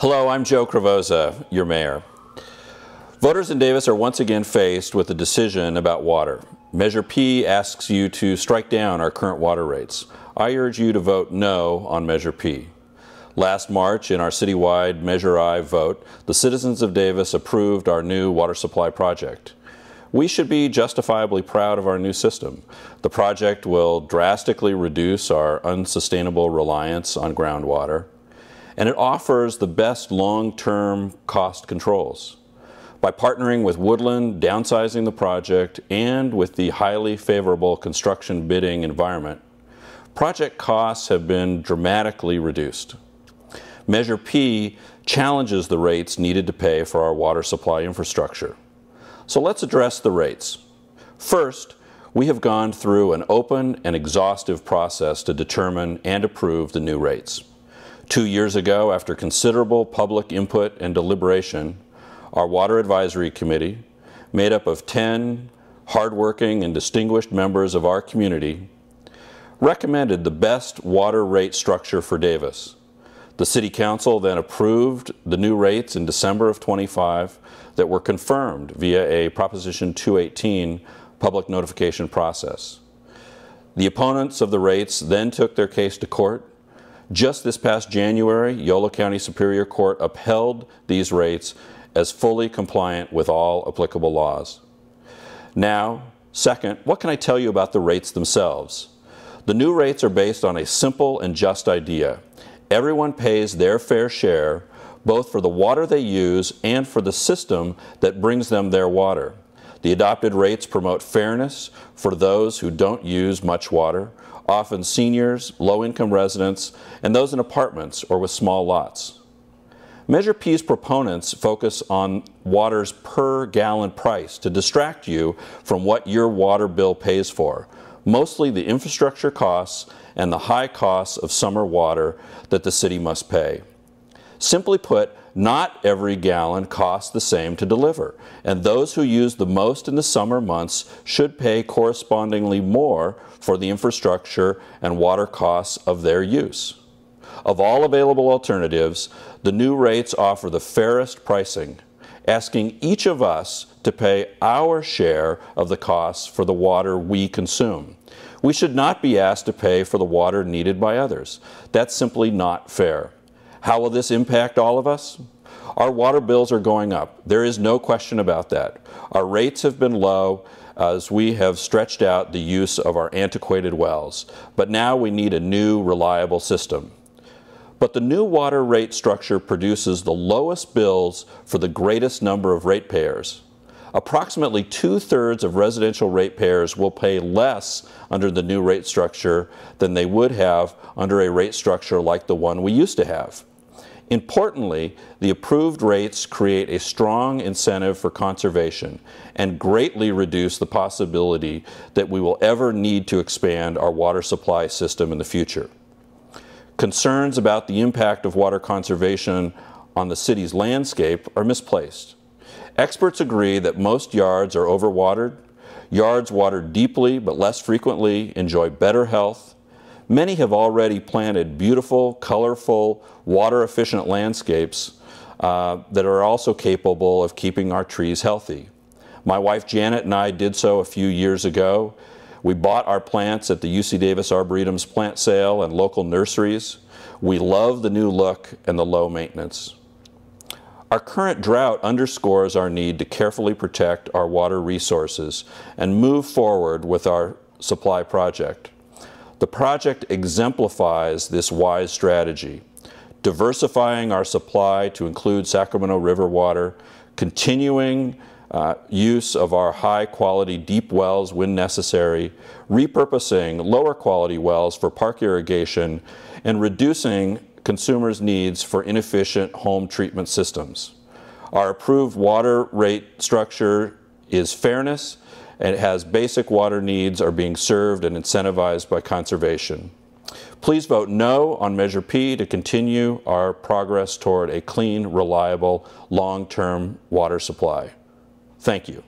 Hello, I'm Joe Cravoza, your mayor. Voters in Davis are once again faced with a decision about water. Measure P asks you to strike down our current water rates. I urge you to vote no on Measure P. Last March, in our citywide Measure I vote, the citizens of Davis approved our new water supply project. We should be justifiably proud of our new system. The project will drastically reduce our unsustainable reliance on groundwater and it offers the best long-term cost controls. By partnering with Woodland, downsizing the project, and with the highly favorable construction bidding environment, project costs have been dramatically reduced. Measure P challenges the rates needed to pay for our water supply infrastructure. So let's address the rates. First, we have gone through an open and exhaustive process to determine and approve the new rates. Two years ago, after considerable public input and deliberation, our Water Advisory Committee, made up of 10 hardworking and distinguished members of our community, recommended the best water rate structure for Davis. The City Council then approved the new rates in December of 25 that were confirmed via a Proposition 218 public notification process. The opponents of the rates then took their case to court just this past January, Yolo County Superior Court upheld these rates as fully compliant with all applicable laws. Now, second, what can I tell you about the rates themselves? The new rates are based on a simple and just idea. Everyone pays their fair share, both for the water they use and for the system that brings them their water. The adopted rates promote fairness for those who don't use much water, often seniors, low-income residents, and those in apartments or with small lots. Measure P's proponents focus on water's per gallon price to distract you from what your water bill pays for, mostly the infrastructure costs and the high costs of summer water that the city must pay. Simply put, not every gallon costs the same to deliver, and those who use the most in the summer months should pay correspondingly more for the infrastructure and water costs of their use. Of all available alternatives, the new rates offer the fairest pricing, asking each of us to pay our share of the costs for the water we consume. We should not be asked to pay for the water needed by others. That's simply not fair. How will this impact all of us? Our water bills are going up. There is no question about that. Our rates have been low as we have stretched out the use of our antiquated wells, but now we need a new reliable system. But the new water rate structure produces the lowest bills for the greatest number of ratepayers. Approximately two-thirds of residential ratepayers will pay less under the new rate structure than they would have under a rate structure like the one we used to have. Importantly, the approved rates create a strong incentive for conservation and greatly reduce the possibility that we will ever need to expand our water supply system in the future. Concerns about the impact of water conservation on the city's landscape are misplaced. Experts agree that most yards are overwatered. Yards watered deeply but less frequently enjoy better health, Many have already planted beautiful, colorful, water-efficient landscapes uh, that are also capable of keeping our trees healthy. My wife Janet and I did so a few years ago. We bought our plants at the UC Davis Arboretum's plant sale and local nurseries. We love the new look and the low maintenance. Our current drought underscores our need to carefully protect our water resources and move forward with our supply project. The project exemplifies this wise strategy, diversifying our supply to include Sacramento River water, continuing uh, use of our high quality deep wells when necessary, repurposing lower quality wells for park irrigation, and reducing consumers' needs for inefficient home treatment systems. Our approved water rate structure is fairness, and it has basic water needs are being served and incentivized by conservation. Please vote no on Measure P to continue our progress toward a clean, reliable, long-term water supply. Thank you.